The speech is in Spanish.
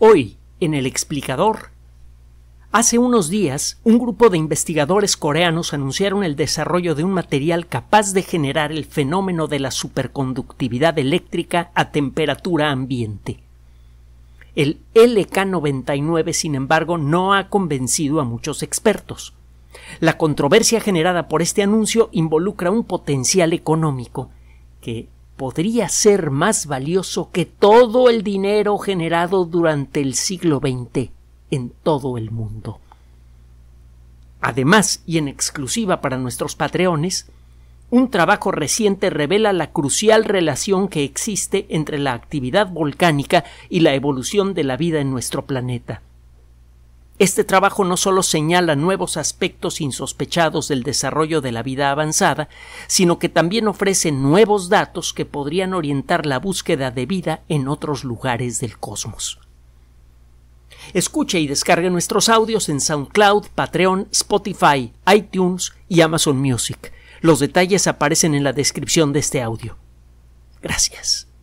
Hoy, en el explicador. Hace unos días, un grupo de investigadores coreanos anunciaron el desarrollo de un material capaz de generar el fenómeno de la superconductividad eléctrica a temperatura ambiente. El LK99, sin embargo, no ha convencido a muchos expertos. La controversia generada por este anuncio involucra un potencial económico que podría ser más valioso que todo el dinero generado durante el siglo XX en todo el mundo. Además, y en exclusiva para nuestros patreones, un trabajo reciente revela la crucial relación que existe entre la actividad volcánica y la evolución de la vida en nuestro planeta. Este trabajo no solo señala nuevos aspectos insospechados del desarrollo de la vida avanzada, sino que también ofrece nuevos datos que podrían orientar la búsqueda de vida en otros lugares del cosmos. Escuche y descargue nuestros audios en SoundCloud, Patreon, Spotify, iTunes y Amazon Music. Los detalles aparecen en la descripción de este audio. Gracias.